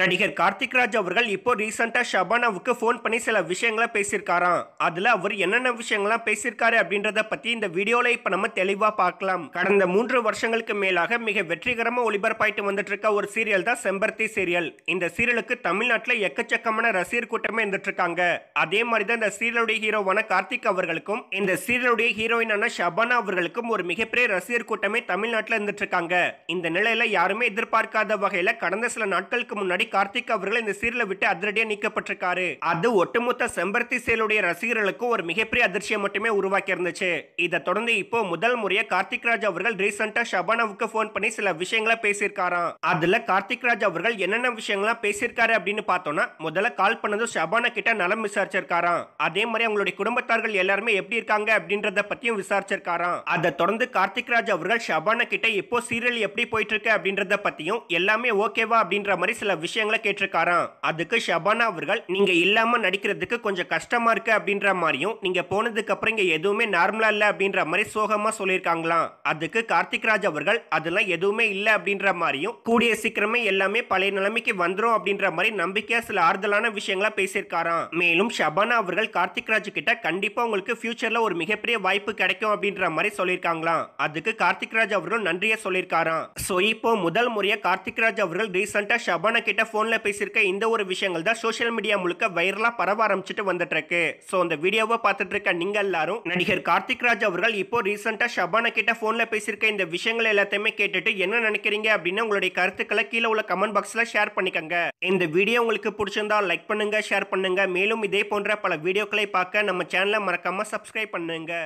நடிகர் கார்த்திக் ராஜ் அவர்கள் இப்போ ரீசெண்டாக ஷபானாவுக்கு ஃபோன் பண்ணி சில விஷயங்களை பேசியிருக்காராம் அதில் அவர் என்னென்ன விஷயங்கள்லாம் பேசியிருக்காரு அப்படின்றத பற்றி இந்த வீடியோவில் இப்போ நம்ம தெளிவாக பார்க்கலாம் கடந்த மூன்று வருஷங்களுக்கு மேலாக மிக வெற்றிகரமாக ஒளிபரப்பாயிட்டு வந்துட்டு இருக்க ஒரு சீரியல் தான் செம்பருத்தி சீரியல் இந்த சீரியலுக்கு தமிழ்நாட்டில் எக்கச்சக்கமான ரசிகர் கூட்டமே இருக்காங்க அதே மாதிரி தான் இந்த சீரியலுடைய ஹீரோவான கார்த்திக் அவர்களுக்கும் இந்த சீரியலுடைய ஹீரோயினான ஷபானா அவர்களுக்கும் ஒரு மிகப்பெரிய ரசிகர் கூட்டமே தமிழ்நாட்டில் இருந்துட்டு இருக்காங்க இந்த நிலையில யாருமே எதிர்பார்க்காத வகையில் கடந்த சில நாட்களுக்கு முன்னாடி நடி கார்த்திக் அவர்கள் இந்த சீரியல விட்டு அதிரடியா நீக்கப்பட்டிருக்காரு அது ஒட்டுமொத்த செம்பருத்தி சேலுடைய ரசிகர்களுக்கு ஒரு மிகப்பெரிய அதிர்ச்சியை மட்டுமே உருவாக்கி இருந்துச்சு இதை தொடர்ந்து இப்போ முதல் முறையாக கார்த்திக் ராஜ் அவர்கள் ரீசெண்டா ஷபானாவுக்கு போன் பண்ணி சில விஷயங்களை பேசியிருக்காராம் அதுல கார்த்திக் ராஜ் அவர்கள் என்னென்ன விஷயங்கள்லாம் பேசியிருக்காரு அப்படின்னு பார்த்தோம்னா முதல்ல கால் பண்ணதும் ஷபானா கிட்ட நலம் விசாரிச்சிருக்காராம் அதே மாதிரி அவங்களுடைய குடும்பத்தார்கள் எல்லாருமே எப்படி இருக்காங்க அப்படின்றத பத்தியும் விசாரிச்சிருக்காராம் அதை தொடர்ந்து கார்த்திக் ராஜ் அவர்கள் ஷபானா கிட்ட இப்போ சீரியல் எப்படி போயிட்டு இருக்கு அப்படின்றத பத்தியும் எல்லாமே ஓகேவா அப்படின்ற மாதிரி சில விஷயம் விஷயங்களை கேட்டிருக்காராம் அதுக்கு ஷபானா அவர்கள் நீங்க இல்லாம நடிக்கிறதுக்கு கொஞ்சம் கஷ்டமா இருக்கு அப்படின்ற மாதிரியும் நீங்க போனதுக்கு அப்புறம் இங்க எதுவுமே நார்மலா இல்ல அப்படின்ற மாதிரி சோகமா சொல்லியிருக்காங்களாம் அதுக்கு கார்த்திக் ராஜ் அவர்கள் அதெல்லாம் எதுவுமே இல்ல அப்படின்ற மாதிரியும் கூடிய சீக்கிரமே எல்லாமே பழைய நிலைமைக்கு வந்துரும் அப்படின்ற மாதிரி நம்பிக்கையா சில ஆறுதலான விஷயங்களா பேசியிருக்காராம் மேலும் ஷபானா அவர்கள் கார்த்திக் ராஜ் கிட்ட கண்டிப்பா உங்களுக்கு ஃபியூச்சரில் ஒரு மிகப்பெரிய வாய்ப்பு கிடைக்கும் அப்படின்ற மாதிரி சொல்லியிருக்காங்களாம் அதுக்கு கார்த்திக் ராஜ் அவர்கள் நன்றியை சொல்லியிருக்காராம் சோ இப்போ முதல் முறையாக கார்த்திக் ராஜ் அவர்கள் ரீசெண்டா ஷபானா கிட்ட கிட்ட ஃபோனில் பேசியிருக்க இந்த ஒரு விஷயங்கள் தான் சோஷியல் மீடியா முழுக்க வைரலாக பரவ ஆரம்பிச்சுட்டு வந்துட்டு இருக்கு ஸோ அந்த வீடியோவை பார்த்துட்டு இருக்க நீங்க எல்லாரும் நடிகர் கார்த்திக் ராஜ் அவர்கள் இப்போ ரீசெண்டாக ஷபானா கிட்ட ஃபோனில் பேசியிருக்க இந்த விஷயங்கள் எல்லாத்தையுமே கேட்டுட்டு என்ன நினைக்கிறீங்க அப்படின்னு உங்களுடைய கருத்துக்களை கீழே உள்ள கமெண்ட் பாக்ஸில் ஷேர் பண்ணிக்கங்க இந்த வீடியோ உங்களுக்கு பிடிச்சிருந்தா லைக் பண்ணுங்க ஷேர் பண்ணுங்க மேலும் இதே போன்ற பல வீடியோக்களை பார்க்க நம்ம சேனலை மறக்காம சப்ஸ்கிரைப் பண்ணுங்க